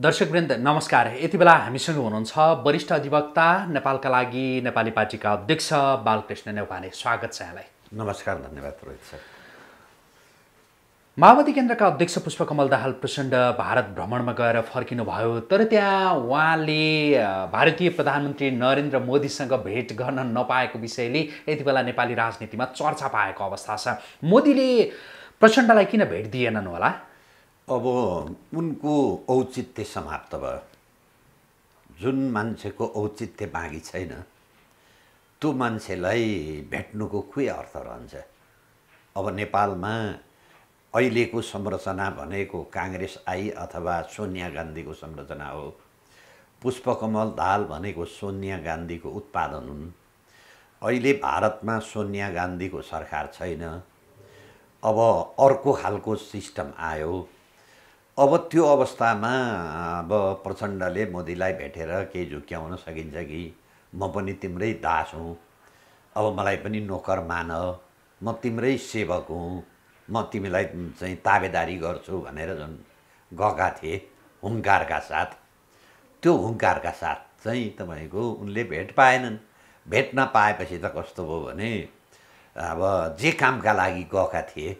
दर्शकवृन्द नमस्कार यति बेला हामीसँग हुनुहुन्छ वरिष्ठ अधिवक्ता नेपालका लागि नेपाली पार्टीका अध्यक्ष बालकृष्ण नेवाने स्वागत छ यहाँलाई नमस्कार धन्यवाद रोहित सर माओवादी केन्द्रका अध्यक्ष पुष्पकमल दाहाल प्रचण्ड भारत भ्रमणमा गएर फर्किनुभयो तर त्यहाँ उहाँले भारतीय प्रधानमन्त्री नरेन्द्र मोदीसँग भेट गर्न नपाएको विषयले यति बेला नेपाली राजनीतिमा चर्चा पाएको अवस्था छ मोदीले प्रचण्डलाई किन भेट दिएनन् होला अब उनको औचित्य समाप्त भयो जुन मान्छेको औचित्य बाँकी छैन त्यो मान्छेलाई भेट्नुको के अर्थ रहन्छ अब नेपालमा अहिलेको संरचना भनेको काङ्ग्रेस आई अथवा सोनिया गान्धीको संरचना हो पुष्पकमल दाल भनेको सोनिया गान्धीको उत्पादन हुन् अहिले भारतमा सोनिया गान्धीको सरकार छैन अब अर्को खालको सिस्टम आयो अब त्यो अवस्थामा अब प्रचण्डले मोदीलाई भेटेर केही झुक्क्याउन सकिन्छ कि म पनि तिम्रै दास हुँ अब मलाई पनि नोकर मान म तिम्रै सेवक हुँ म तिमीलाई चाहिँ ताबेदारी गर्छु भनेर जुन गएका थिए हुङ्कारका साथ त्यो हुङ्कारका साथ चाहिँ तपाईँको उनले भेट पाएनन् भेट नपाएपछि त कस्तो भयो भने अब जे कामका लागि गएका थिए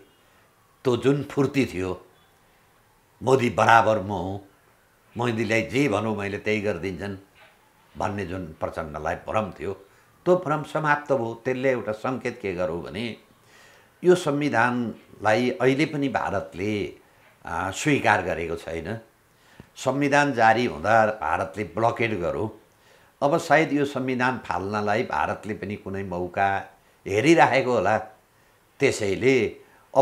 त्यो जुन फुर्ती थियो मोदी बराबर म हुँ मोदीलाई जे भनौँ मैले त्यही गरिदिन्छन् भन्ने जुन प्रचण्डलाई भ्रम थियो त्यो भ्रम समाप्त भयो त्यसले एउटा सङ्केत के गरौँ भने यो संविधानलाई अहिले पनि भारतले स्वीकार गरेको छैन संविधान जारी हुँदा भारतले ब्लकेट गरौँ अब सायद यो संविधान फाल्नलाई भारतले पनि कुनै मौका हेरिराखेको होला त्यसैले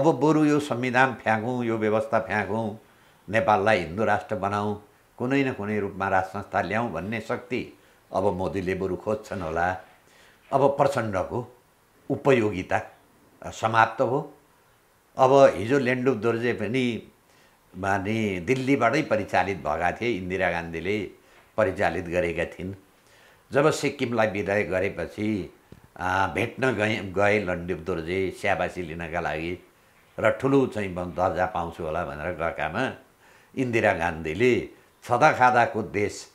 अब बरु यो संविधान फ्याँकौँ यो व्यवस्था फ्याँकौँ नेपाललाई हिन्दू राष्ट्र बनाऊ कुनै न कुनै रूपमा राज संस्था ल्याउँ भन्ने शक्ति अब मोदीले बरु खोज्छन् होला अब प्रचण्डको उपयोगिता समाप्त हो अब हिजो लेन्डुप दोर्जे पनि माने दिल्लीबाटै परिचालित भएका थिए इन्दिरा गान्धीले परिचालित गरेका थिइन् जब सिक्किमलाई विदाय गरेपछि भेट्न गए गए लन्डुप दोर्जे स्याबासी लिनका लागि र ठुलो चाहिँ दर्जा पाउँछु होला भनेर गएकामा इन्दिरा गान्धीले छदा खादाको देश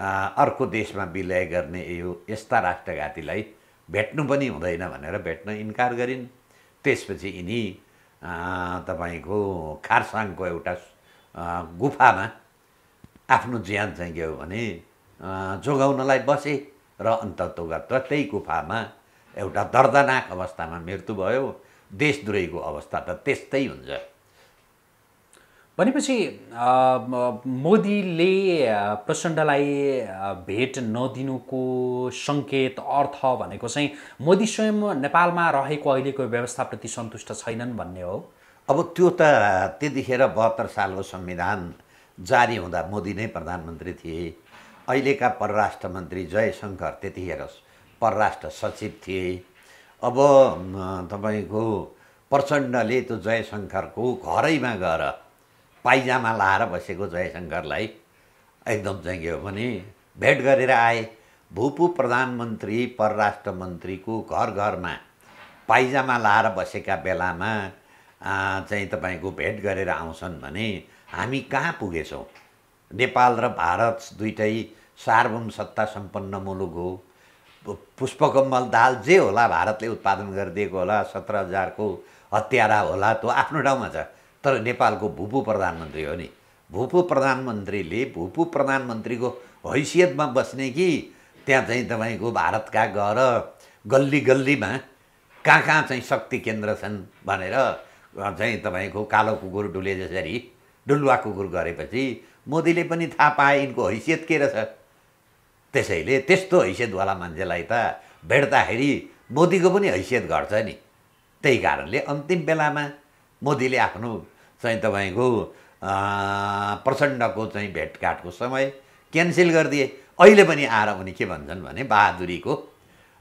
अर्को देशमा विलय गर्ने यो यस्ता राष्ट्रघातीलाई भेट्नु पनि हुँदैन भनेर भेट्न इन्कार गरिन् त्यसपछि यिनी ah, तपाईँको खारसाङको एउटा ah, गुफामा आफ्नो ज्यान चाहिँ के हो भने ah, जोगाउनलाई बसे र अन्तत्वगत त्यही गुफामा एउटा दर्दनाक अवस्थामा मृत्यु भयो देशद्रोहीको अवस्था त त्यस्तै हुन्छ भनेपछि मोदीले प्रचण्डलाई भेट नदिनुको सङ्केत अर्थ भनेको चाहिँ मोदी स्वयं नेपालमा रहेको अहिलेको व्यवस्थाप्रति सन्तुष्ट छैनन् भन्ने हो अब त्यो त त्यतिखेर बहत्तर सालको संविधान जारी हुँदा मोदी नै प्रधानमन्त्री थिए अहिलेका परराष्ट्र मन्त्री जयशङ्कर त्यतिखेर परराष्ट्र सचिव थिए अब तपाईँको प्रचण्डले त्यो जयशङ्करको घरैमा गएर पाइजामा लाएर बसेको जयशङ्करलाई एकदम चाहिँ के हो भने भेट गरेर आए भूपू प्रधानमन्त्री परराष्ट्र मन्त्रीको घर घरमा पाइजामा लाएर बसेका बेलामा चाहिँ तपाईँको भेट गरेर आउँछन् भने हामी कहाँ पुगेछौँ नेपाल र भारत दुइटै सार्वभौम सत्ता सम्पन्न मुलुक हो पुष्पकमल दाल जे होला भारतले उत्पादन गरिदिएको होला सत्र हजारको हत्यारा होला त्यो आफ्नो ठाउँमा छ तर नेपालको भूपू प्रधानमन्त्री हो नि भूपू प्रधानमन्त्रीले भूपू प्रधानमन्त्रीको हैसियतमा बस्ने कि त्यहाँ चाहिँ तपाईँको भारतका घर गल्ली गल्लीमा कहाँ कहाँ चाहिँ शक्ति केन्द्र छन् भनेर चाहिँ तपाईँको कालो कुकुर डुले जसरी डुलुवा कुकुर गरेपछि मोदीले पनि थाहा पाए यिनको हैसियत के रहेछ त्यसैले त्यस्तो हैसियतवाला मान्छेलाई त भेट्दाखेरि मोदीको पनि हैसियत घट्छ नि त्यही कारणले अन्तिम बेलामा मोदीले आफ्नो चाहिँ तपाईँको प्रचण्डको चाहिँ भेटघाटको समय क्यान्सल गरिदिए अहिले पनि आएर उनी के भन्छन् भने बहादुरीको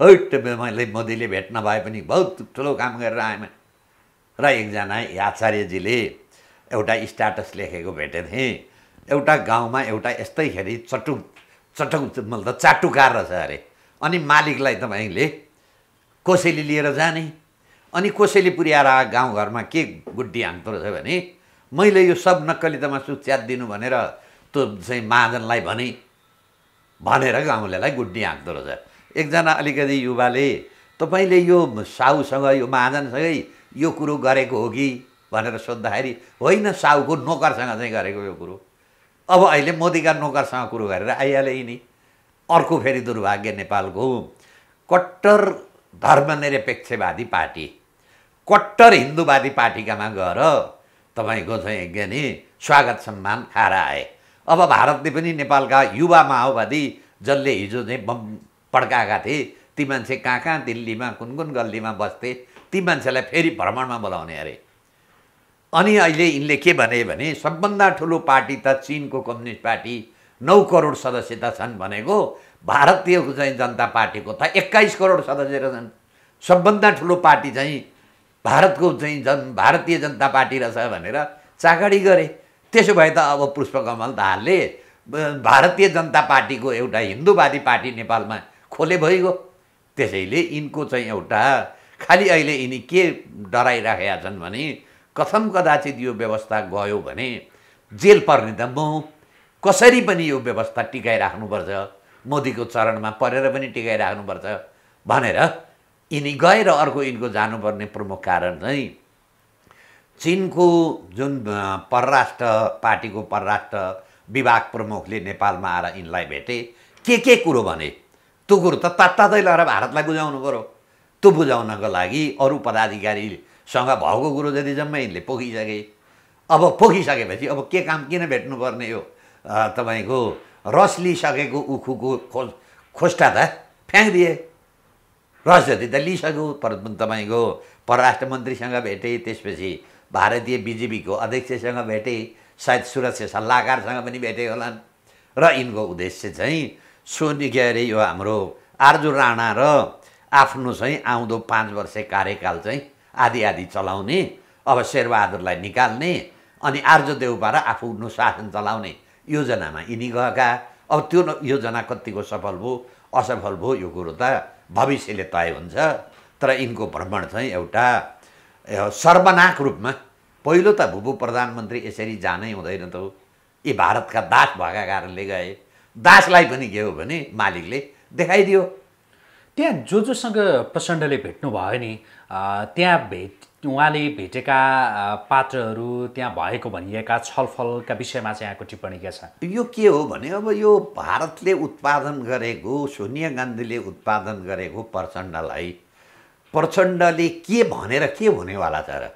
हैट मैले मोदीले भेट नभए पनि बहुत ठुलो काम गरेर आएमा र एकजना आचार्यजीले एउटा स्ट्याटस लेखेको भेटे थिएँ एउटा गाउँमा एउटा यस्तैखेरि चटु चटु मतलब चाटुकार रहेछ अरे अनि मालिकलाई तपाईँले कसैले लिएर जाने अनि कसैले पुर्याएर आ गाउँघरमा के गुड्डी हान्थो रहेछ भने मैले यो सब सुच्याद दिनु भनेर त्यो चाहिँ महाजनलाई भने भनेर गाउँलेलाई गुड्डी हाँक्दो रहेछ एकजना अलिकति युवाले तपाईँले यो साहुसँग यो महाजनसँगै यो कुरो गरेको हो कि भनेर सोद्धाखेरि होइन साहुको नोकरसँग चाहिँ गरेको यो कुरो अब अहिले मोदीका नोकरसँग कुरो गरेर आइहाले नि अर्को फेरि दुर्भाग्य नेपालको कट्टर धर्मनिरपेक्षवादी पार्टी कट्टर हिन्दूवादी पार्टीकामा गएर तपाईँको चाहिँ ज्ञानी स्वागत सम्मान खाएर आए अब भारतले पनि नेपालका युवा माओवादी जसले हिजो चाहिँ बम पड्काएका थिए ती मान्छे कहाँ कहाँ दिल्लीमा कुन कुन गल्लीमा बस्थे ती मान्छेलाई फेरि भ्रमणमा बोलाउने अरे अनि अहिले यिनले के भने भने सबभन्दा ठुलो पार्टी त चिनको कम्युनिस्ट पार्टी नौ करोड सदस्यता छन् भनेको भारतीय चाहिँ जनता पार्टीको त एक्काइस करोड सदस्य रहेछन् सबभन्दा ठुलो पार्टी चाहिँ भारतको चाहिँ जन भारतीय जनता पार्टी रहेछ भनेर चाकडी गरे त्यसो भए त अब पुष्पकमल दाहालले भारतीय जनता पार्टीको एउटा हिन्दूवादी पार्टी नेपालमा खोले भइगयो त्यसैले यिनको चाहिँ एउटा खालि अहिले यिनी के डराइराखेका छन् भने कथम कदाचित यो व्यवस्था गयो भने जेल पर्ने त म कसरी पनि यो व्यवस्था टिकाइराख्नुपर्छ मोदीको चरणमा परेर पनि टिकाइराख्नुपर्छ भनेर यिनी गएर अर्को यिनको जानुपर्ने प्रमुख कारण चाहिँ चिनको जुन परराष्ट्र पार्टीको परराष्ट्र विभाग प्रमुखले नेपालमा आएर यिनलाई भेटे के के कुरो भने त्यो कुरो त तात्तातै लगाएर भारतलाई बुझाउनु पऱ्यो त्यो बुझाउनको लागि अरू पदाधिकारीसँग भएको कुरो जति जम्मै यिनले पोखिसके अब पोखिसकेपछि अब के काम किन भेट्नुपर्ने यो तपाईँको रस लिइसकेको उखुको खो खोस्टा त फ्याँकिदिए रस जति त लिइसक्यो पर तपाईँको परराष्ट्र मन्त्रीसँग भेटेँ त्यसपछि भारतीय बिजेपीको अध्यक्षसँग भेटेँ सायद सुरक्षा सल्लाहकारसँग पनि भेटे होलान् र यिनको उद्देश्य चाहिँ सोनी के अरे यो हाम्रो आर्जु राणा र आफ्नो चाहिँ आउँदो पाँच वर्ष कार्यकाल चाहिँ आधी आधी चलाउने अब शेरबहादुरलाई निकाल्ने अनि आर्जु देउपा र आफ्नो शासन चलाउने योजनामा यिनी गएका अब त्यो योजना कतिको सफल भयो असफल भयो यो कुरो त भविष्यले तय हुन्छ तर यिनको भ्रमण चाहिँ एउटा सर्वनाक रूपमा पहिलो त भूभू प्रधानमन्त्री यसरी जानै हुँदैन त यी भारतका दास भएका कारणले गए दासलाई पनि गयो भने मालिकले देखाइदियो त्यहाँ जो जोसँग प्रचण्डले भेट्नु भयो नि त्यहाँ भेट उहाँले भेटेका पात्रहरू त्यहाँ भएको भनिएका छलफलका विषयमा चाहिँ यहाँको टिप्पणी के छ यो के हो भने अब यो भारतले उत्पादन गरेको सोनिया गान्धीले उत्पादन गरेको प्रचण्डलाई प्रचण्डले के भनेर के हुनेवाला छ र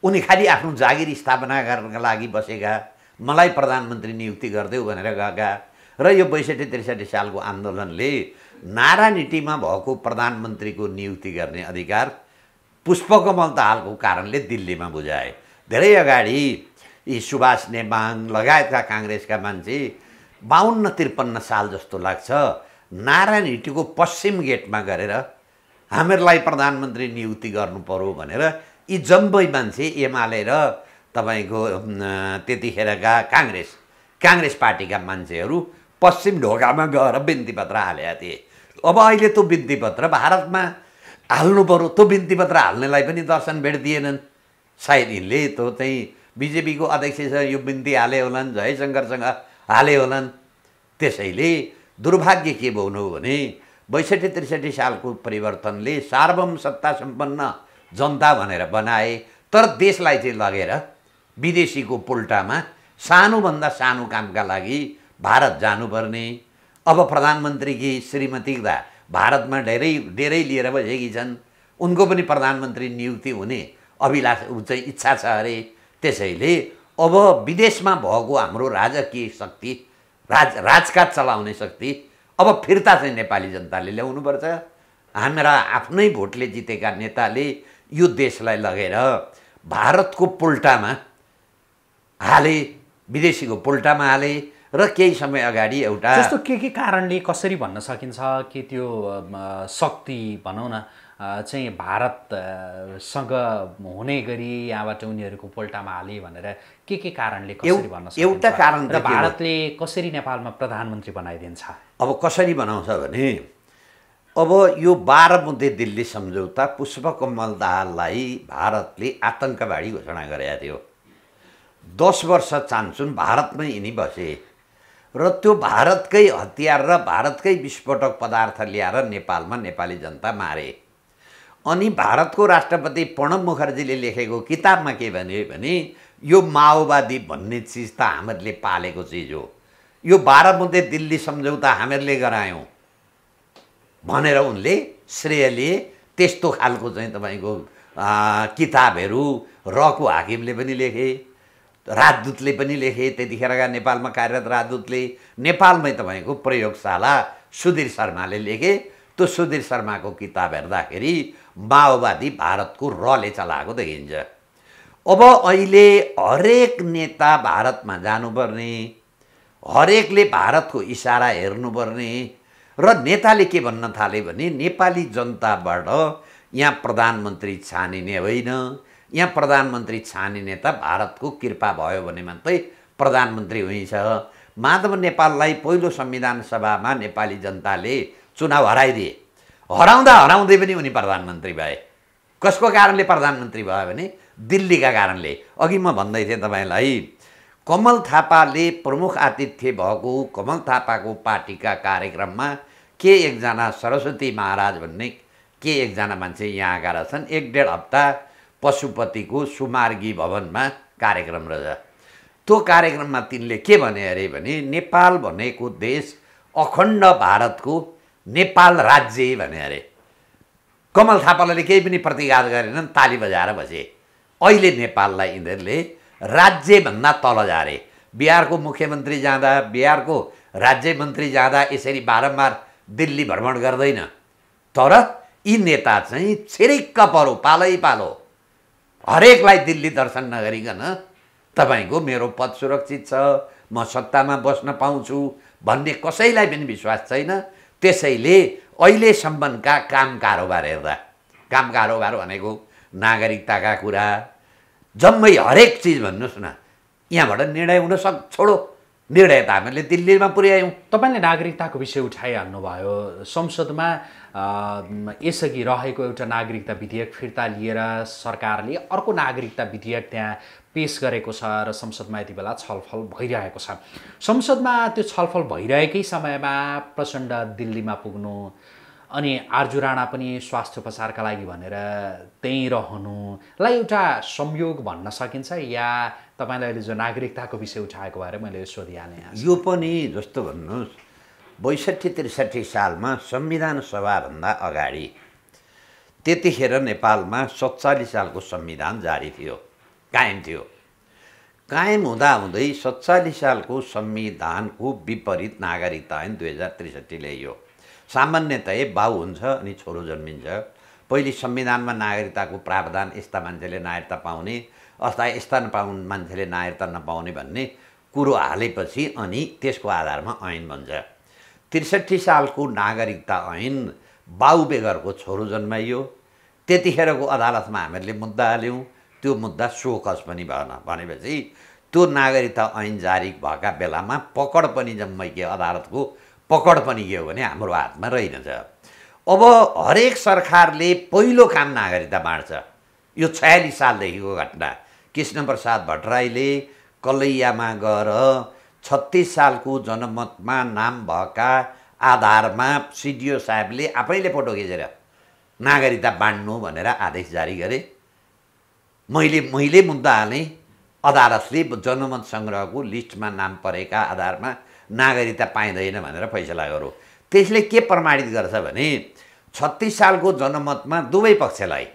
उनी खालि आफ्नो जागिर स्थापना गर्नका लागि बसेका मलाई प्रधानमन्त्री नियुक्ति गरिदेऊ भनेर गएका र यो बैसठी त्रिसठी सालको आन्दोलनले नारा नीतिमा भएको प्रधानमन्त्रीको नियुक्ति गर्ने अधिकार पुष्पकमल दाहालको कारणले दिल्लीमा बुझाए धेरै अगाडि यी सुभाष नेमाङ लगायतका काङ्ग्रेसका मान्छे बाहन्न त्रिपन्न साल जस्तो लाग्छ नारायण हिटीको पश्चिम गेटमा गरेर हामीहरूलाई प्रधानमन्त्री नियुक्ति गर्नुपऱ्यो भनेर यी जम्बै मान्छे एमाले र तपाईँको त्यतिखेरका काङ्ग्रेस काङ्ग्रेस पार्टीका मान्छेहरू पश्चिम ढोकामा गएर बिन्तीपत्र हालेका थिए अब अहिले त्यो बिन्तीपत्र भारतमा हाल्नु पऱ्यो त्यो बिन्ती पत्र हाल्नेलाई पनि दर्शन भेट दिएनन् सायद यिनले त्यो चाहिँ बिजेपीको अध्यक्ष यो बिन्ती हाले होलान् जयशङ्करसँग हाले होलान् त्यसैले दुर्भाग्य के भन्नु हो भने बैसठी त्रिसठी सालको परिवर्तनले सार्वम सत्ता सम्पन्न जनता भनेर बनाए तर देशलाई चाहिँ लगेर विदेशीको पोल्टामा सानोभन्दा सानो कामका लागि भारत जानुपर्ने अब प्रधानमन्त्रीकी श्रीमती दा भारतमा धेरै धेरै लिएर बसेकी छन् उनको पनि प्रधानमन्त्री नियुक्ति हुने अभिलाष ऊ चाहिँ इच्छा छ अरे त्यसैले अब विदेशमा भएको हाम्रो राजकीय शक्ति राज राजकाज चलाउने शक्ति अब फिर्ता चाहिँ नेपाली जनताले ल्याउनुपर्छ हाम्रा आफ्नै भोटले जितेका नेताले यो देशलाई लगेर भारतको पोल्टामा हाले विदेशीको पोल्टामा हाले र केही समय अगाडि एउटा त्यस्तो के के कारणले कसरी भन्न सकिन्छ कि त्यो शक्ति भनौँ न चाहिँ भारतसँग हुने गरी यहाँबाट उनीहरूको पोल्टामा हाले भनेर के के कारणले कसरी भन्न सकिन्छ एउटा कारण र भारतले कसरी नेपालमा प्रधानमन्त्री बनाइदिन्छ अब कसरी बनाउँछ भने अब यो बाह्र मुद्दे दिल्ली सम्झौता पुष्पकमल दाहाललाई भारतले आतङ्कवाडी घोषणा गरेका थियो दस वर्ष चान्सुन भारतमै यिनी बसे र त्यो भारतकै हतियार र भारतकै विस्फोटक पदार्थ ल्याएर नेपालमा नेपाली जनता मारे अनि भारतको राष्ट्रपति प्रणव मुखर्जीले लेखेको किताबमा के भन्यो भने यो माओवादी भन्ने चिज त हामीहरूले पालेको चिज हो यो बाह्र बुँदे दिल्ली सम्झौता हामीहरूले गरायौँ भनेर उनले श्रेय लिए त्यस्तो खालको चाहिँ तपाईँको किताबहरू रको हाकिमले पनि लेखे राजदूतले पनि लेखे त्यतिखेरका नेपालमा कार्यरत राजदूतले नेपालमै तपाईँको प्रयोगशाला सुधीर शर्माले लेखे त्यो सुधीर शर्माको किताब हेर्दाखेरि माओवादी भारतको रले चलाएको देखिन्छ अब अहिले हरेक नेता भारतमा जानुपर्ने हरेकले भारतको इसारा हेर्नुपर्ने र नेताले के भन्न थाले भने नेपाली जनताबाट यहाँ प्रधानमन्त्री छानिने होइन यहाँ प्रधानमन्त्री छाने नेता भारतको कृपा भयो भने मात्रै प्रधानमन्त्री हुन्छ माधव नेपाललाई पहिलो संविधान सभामा नेपाली जनताले चुनाव हराइदिए हराउँदा हराउँदै पनि उनी प्रधानमन्त्री भए कसको कारणले प्रधानमन्त्री भयो भने दिल्लीका कारणले अघि म भन्दै थिएँ तपाईँलाई कमल थापाले प्रमुख आतिथ्य भएको कमल थापाको पार्टीका कार्यक्रममा के एकजना सरस्वती महाराज भन्ने के एकजना मान्छे यहाँ आएका रहेछन् एक डेढ हप्ता पशुपतिको सुमार्गी भवनमा कार्यक्रम रहेछ त्यो कार्यक्रममा तिनले के भने अरे भने नेपाल भनेको देश अखण्ड भारतको नेपाल राज्य भने अरे कमल थापाले केही पनि प्रतिघात गरेनन् ताली बजाएर बसे अहिले नेपाललाई यिनीहरूले राज्यभन्दा तल जारे बिहारको मुख्यमन्त्री जाँदा बिहारको राज्य मन्त्री जाँदा यसरी बारम्बार दिल्ली भ्रमण गर्दैन तर यी नेता चाहिँ छिरिक्क परो पालै पालो हरेकलाई दिल्ली दर्शन नगरिकन तपाईँको मेरो पद सुरक्षित छ म सत्तामा बस्न पाउँछु भन्ने कसैलाई पनि विश्वास छैन त्यसैले अहिलेसम्मका काम कारोबार हेर्दा काम कारोबार भनेको नागरिकताका कुरा जम्मै हरेक चिज भन्नुहोस् न यहाँबाट निर्णय हुन सक् छोडो निर्णय त हामीले दिल्लीमा पुर्यायौँ तपाईँले नागरिकताको विषय उठाइहाल्नुभयो संसदमा यसअघि रहेको एउटा नागरिकता विधेयक फिर्ता लिएर सरकारले अर्को नागरिकता विधेयक त्यहाँ पेस गरेको छ र संसदमा यति बेला छलफल भइरहेको छ संसदमा त्यो छलफल भइरहेकै समयमा प्रचण्ड दिल्लीमा पुग्नु अनि आर्जु राणा पनि स्वास्थ्य उपचारका लागि भनेर त्यहीँ रहनुलाई एउटा संयोग भन्न सकिन्छ या तपाईँलाई अहिले जो नागरिकताको विषय उठाएको भएर मैले सोधिहालेँ यो पनि जस्तो भन्नुहोस् बैसठी त्रिसठी सालमा संविधान सभाभन्दा अगाडि त्यतिखेर नेपालमा सत्तालिस सालको संविधान जारी थियो कायम थियो कायम हुँदाहुँदै सत्तालिस सालको संविधानको विपरीत नागरिकता ऐन दुई हजार त्रिसठी ल्याइयो सामान्यतया बाउ हुन्छ अनि छोरो जन्मिन्छ पहिले संविधानमा नागरिकताको प्रावधान यस्ता मान्छेले नागरिकता पाउने अथवा यस्ता नपाउ मान्छेले नागरिकता नपाउने भन्ने कुरो हालेपछि अनि त्यसको आधारमा ऐन बन्छ त्रिसठी सालको नागरिकता ऐन बाउ बेगरको छोरो जन्माइयो त्यतिखेरको अदालतमा हामीहरूले मुद्दा हाल्यौँ त्यो मुद्दा सोकस पनि भएन भनेपछि त्यो नागरिकता ऐन जारी भएका बेलामा पकड पनि जम्मै के अदालतको पकड पनि के हो भने हाम्रो हातमा रहेनछ अब हरेक सरकारले पहिलो काम नागरिकता बाँड्छ यो छयालिस सालदेखिको घटना कृष्णप्रसाद भट्टराईले कलैयामा गएर छत्तिस सालको जनमतमा नाम भएका आधारमा सिडिओ साहेबले आफैले फोटो खिचेर नागरिकता बाँड्नु भनेर आदेश जारी गरे मैले मैले मुद्दा हालेँ अदालतले जनमत सङ्ग्रहको लिस्टमा नाम परेका आधारमा नागरिकता पाइँदैन भनेर फैसला गरौँ त्यसले के प्रमाणित गर्छ भने छत्तिस सालको जनमतमा दुवै पक्षलाई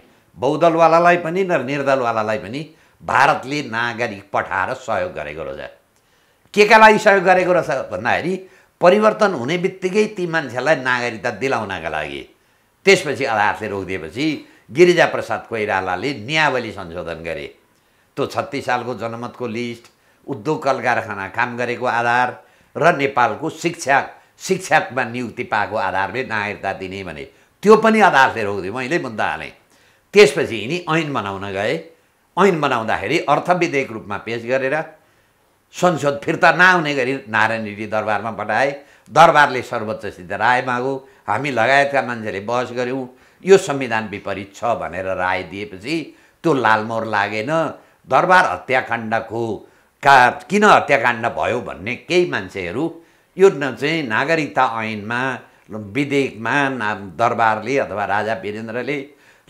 बहुदलवालालाई पनि र निर्दलवालालाई पनि भारतले नागरिक पठाएर सहयोग गरेको रहेछ के का लागि सहयोग गरेको रहेछ भन्दाखेरि परिवर्तन हुने बित्तिकै ती मान्छेलाई नागरिकता दिलाउनका लागि त्यसपछि आधारले रोकिदिएपछि गिरिजाप्रसाद कोइरालाले नियावली संशोधन गरे त्यो छत्तिस सालको जनमतको लिस्ट उद्योग कल कारखाना काम गरेको आधार र नेपालको शिक्षा शिक्षकमा नियुक्ति पाएको आधारले नागरिकता दिने भने त्यो पनि आधारले रोकिदियो मैले मुद्दा हालेँ त्यसपछि यिनी ऐन बनाउन गए ऐन बनाउँदाखेरि अर्थविधेयक रूपमा पेस गरेर संशोध फिर्ता नआउने गरी नारायण रेड्डी दरबारमा पठाए दरबारले सर्वोच्च सिद्ध राय मागो हामी लगायतका मान्छेले बहस गऱ्यौँ यो संविधान विपरीत छ भनेर राय दिएपछि त्यो लालमोर लागेन दरबार हत्याकाण्डको का किन हत्याकाण्ड भयो भन्ने केही मान्छेहरू यो चाहिँ नागरिकता ऐनमा विधेयकमा दरबारले अथवा राजा वीरेन्द्रले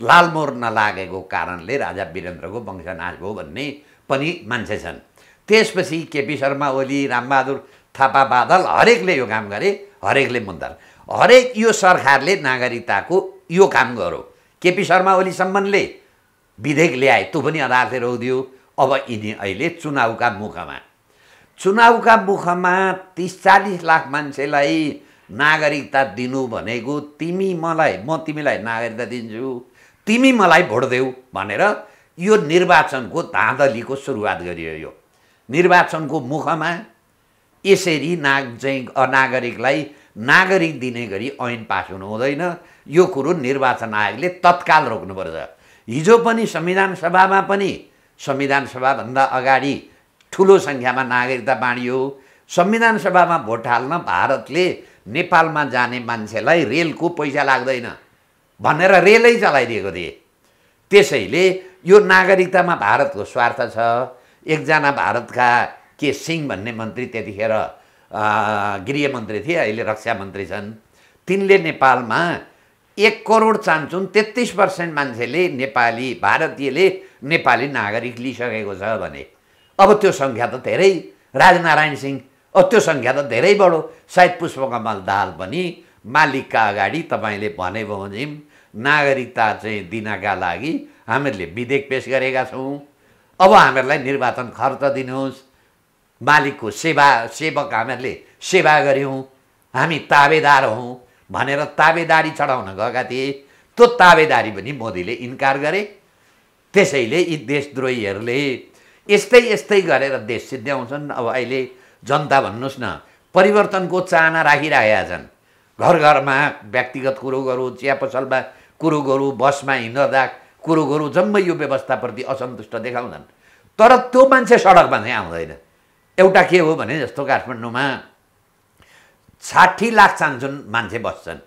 लालमोर नलागेको कारणले राजा वीरेन्द्रको वंशनाश हो भन्ने पनि मान्छे छन् त्यसपछि केपी शर्मा ओली रामबहादुर थापा बादल हरेकले यो काम गरे हरेकले मुद्दा हरेक यो सरकारले नागरिकताको यो काम गरो केपी शर्मा ओली सम्बन्धले विधेयक ल्याए त्यो पनि अदालतले रोकिदियो अब यिनी अहिले चुनावका मुखमा चुनावका मुखमा तिस चालिस लाख मान्छेलाई नागरिकता दिनु भनेको तिमी मलाई म तिमीलाई नागरिकता दिन्छु तिमी मलाई भोट देऊ भनेर यो निर्वाचनको धाँधलीको सुरुवात गरियो यो निर्वाचनको मुखमा यसरी नाग चाहिँ अनागरिकलाई नागरिक दिने गरी ऐन पास हुनु हुँदैन यो कुरो निर्वाचन आयोगले तत्काल रोक्नुपर्छ हिजो पनि संविधान सभामा पनि संविधान सभाभन्दा अगाडि ठुलो सङ्ख्यामा नागरिकता बाँडियो संविधान सभामा भोट हाल्न भारतले नेपालमा जाने मान्छेलाई रेलको पैसा लाग्दैन भनेर रेलै चलाइदिएको थिए त्यसैले यो नागरिकतामा भारतको स्वार्थ छ एकजना भारतका के सिंह भन्ने मन्त्री त्यतिखेर गृहमन्त्री थिए अहिले रक्षा मन्त्री छन् तिनले नेपालमा एक करोड चान्चुन तेत्तिस पर्सेन्ट मान्छेले नेपाली भारतीयले नेपाली नागरिक लिइसकेको छ भने अब त्यो सङ्ख्या त धेरै राजनारायण सिंह अब त्यो सङ्ख्या त धेरै बढो सायद पुष्पकमल दाहाल पनि मालिकका अगाडि तपाईँले भने बमोजिम नागरिकता चाहिँ दिनका लागि हामीहरूले विधेयक पेस गरेका छौँ अब हामीहरूलाई निर्वाचन खर्च दिनुहोस् मालिकको सेवा सेवक हामीहरूले सेवा गऱ्यौँ हामी ताबेदार हौँ भनेर ताबेदारी चढाउन गएका थिए त्यो ताबेदारी पनि मोदीले इन्कार गरे त्यसैले यी देशद्रोहीहरूले यस्तै यस्तै गरेर देश सिद्ध्याउँछन् अब अहिले जनता भन्नुहोस् न परिवर्तनको चाहना राखिरहेका छन् घर घरमा व्यक्तिगत कुरो गरौँ चिया पसलमा कुरो गरौँ बसमा हिँड्दा कुरो गुरु जम्मै यो व्यवस्थाप्रति असन्तुष्ट देखाउँछन् तर त्यो मान्छे सडकमा चाहिँ आउँदैन एउटा के हो भने जस्तो काठमाडौँमा साठी लाख चान्सुन मान्छे बस्छन्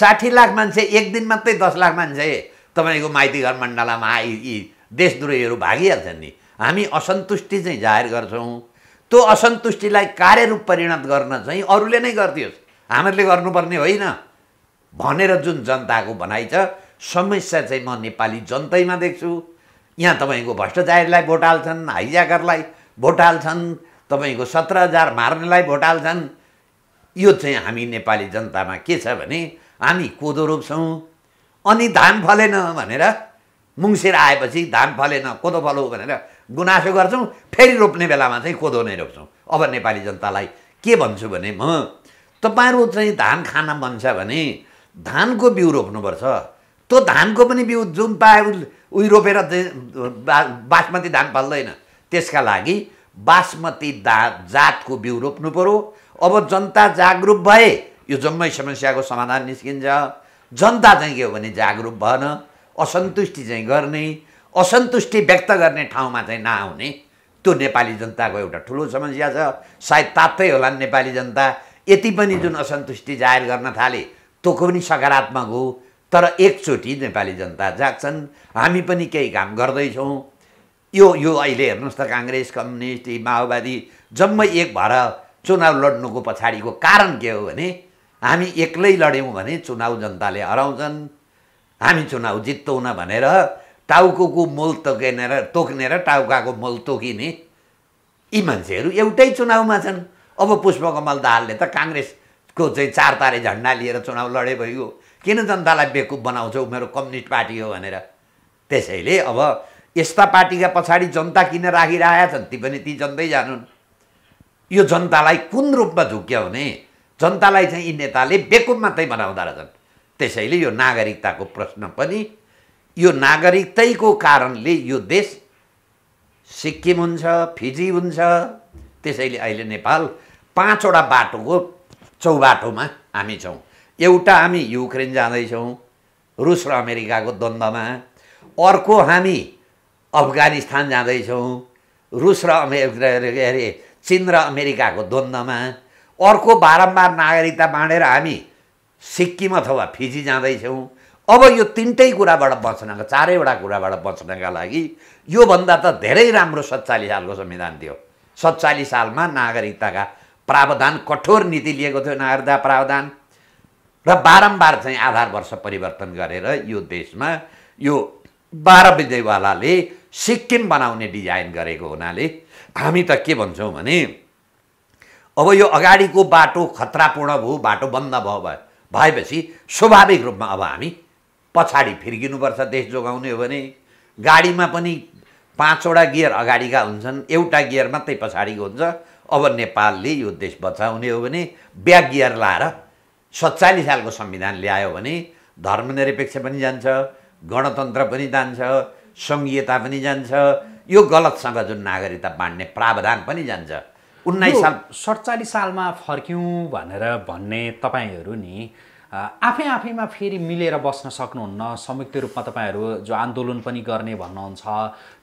साठी लाख मान्छे एक दिन मात्रै दस लाख मान्छे तपाईँको माइतीघर मण्डलामा आई यी देशद्रोहीहरू भागिहाल्छन् नि हामी असन्तुष्टि चाहिँ जाहेर गर्छौँ त्यो असन्तुष्टिलाई कार्यरूप परिणत गर्न चाहिँ अरूले नै गरिदियोस् हामीहरूले गर्नुपर्ने होइन भनेर जुन जनताको भनाइ छ समस्या चाहिँ म नेपाली जनतैमा देख्छु यहाँ तपाईँको भ्रष्टाचारीलाई भोट हाल्छन् हाइजाकरलाई भोट हाल्छन् तपाईँको सत्र हजार मार्नेलाई भोट हाल्छन् यो चाहिँ हामी नेपाली जनतामा के छ भने हामी कोदो रोप्छौँ अनि धान फलेन भनेर मुङ्सिर आएपछि धान फलेन कोदो फलो भनेर गुनासो गर्छौँ फेरि रोप्ने बेलामा चाहिँ कोदो नै रोप्छौँ अब नेपाली जनतालाई के भन्छु भने म तपाईँहरू चाहिँ धान खान मन छ भने धानको बिउ रोप्नुपर्छ त्यो धानको पनि बिउ जुन पाए उयो रोपेर बासमती धान फल्दैन त्यसका लागि बासमती दा जातको बिउ रोप्नु पऱ्यो अब जनता जागरुक भए यो जम्मै समस्याको समाधान निस्किन्छ जनता चाहिँ के हो भने जागरुक भएन असन्तुष्टि चाहिँ गर्ने असन्तुष्टि व्यक्त गर्ने ठाउँमा चाहिँ नआउने त्यो नेपाली जनताको एउटा ठुलो समस्या छ सायद तात्तै होला नेपाली जनता यति पनि जुन असन्तुष्टि जाहेर गर्न थाले तँको पनि सकारात्मक हो तर एकचोटि नेपाली जनता जाग्छन् हामी पनि केही काम गर्दैछौँ यो यो अहिले हेर्नुहोस् त काङ्ग्रेस कम्युनिस्ट माओवादी जम्मै एक भएर चुनाव लड्नुको पछाडिको कारण के हो भने हामी एक्लै लड्यौँ भने चुनाव जनताले हराउँछन् हामी चुनाव जित्तौँ भनेर टाउको मोल तोक्ने तोक्नेर टाउकाको मोल तोकिने यी मान्छेहरू एउटै चुनावमा छन् अब पुष्पकमल दाहालले त काङ्ग्रेसको चाहिँ चार तारे झन्डा लिएर चुनाव लडे भइगयो किन जनतालाई बेकुप बनाउँछौ मेरो कम्युनिस्ट पार्टी हो भनेर त्यसैले अब यस्ता पार्टीका पछाडि जनता किन राखिरहेका छन् ती पनि ती जन्दै जानुन् यो जनतालाई कुन रूपमा झुक्यो भने जनतालाई चाहिँ यी नेताले बेकुप मात्रै बनाउँदा रहेछन् त्यसैले यो नागरिकताको प्रश्न पनि यो नागरिकतैको कारणले यो देश सिक्किम हुन्छ फिजी हुन्छ त्यसैले अहिले नेपाल पाँचवटा बाटोको चौबाटोमा हामी छौँ एउटा हामी युक्रेन जाँदैछौँ रुस र अमेरिकाको द्वन्द्वमा अर्को हामी अफगानिस्तान जाँदैछौँ रुस र अमेरिका के अरे चिन र अमेरिकाको द्वन्द्वमा अर्को बारम्बार नागरिकता बाँडेर हामी सिक्किम अथवा फिजी जाँदैछौँ अब यो तिनटै कुराबाट बच्नका चारैवटा कुराबाट बच्नका लागि योभन्दा त धेरै राम्रो सत्तालिस सालको संविधान थियो सत्तालिस सालमा नागरिकताका प्रावधान कठोर नीति लिएको थियो नागरिकता प्रावधान र बारम्बार चाहिँ आधार वर्ष परिवर्तन गरेर यो देशमा यो बाह्र विजयवालाले सिक्किम बनाउने डिजाइन गरेको हुनाले हामी त के भन्छौँ भने अब यो अगाडिको बाटो खतरापूर्ण भयो बाटो बन्द भयो भएपछि स्वाभाविक रूपमा अब हामी पछाडि फिर्किनुपर्छ देश जोगाउने हो भने गाडीमा पनि पाँचवटा गियर अगाडिका हुन्छन् एउटा गियर मात्रै पछाडिको हुन्छ अब नेपालले यो देश बचाउने हो भने ब्याक गियर लाएर सत्तालिस सालको संविधान ल्यायो भने धर्मनिरपेक्ष पनि जान्छ गणतन्त्र पनि जान्छ सङ्घीयता पनि जान्छ यो गलतसँग जुन नागरिकता बाँड्ने प्रावधान पनि जान्छ उन्नाइस साल सडचालिस सालमा फर्क्यौँ भनेर भन्ने तपाईँहरू नि आफै आफैमा फेरि मिलेर बस्न सक्नुहुन्न संयुक्त रूपमा तपाईँहरू जो आन्दोलन पनि गर्ने भन्नुहुन्छ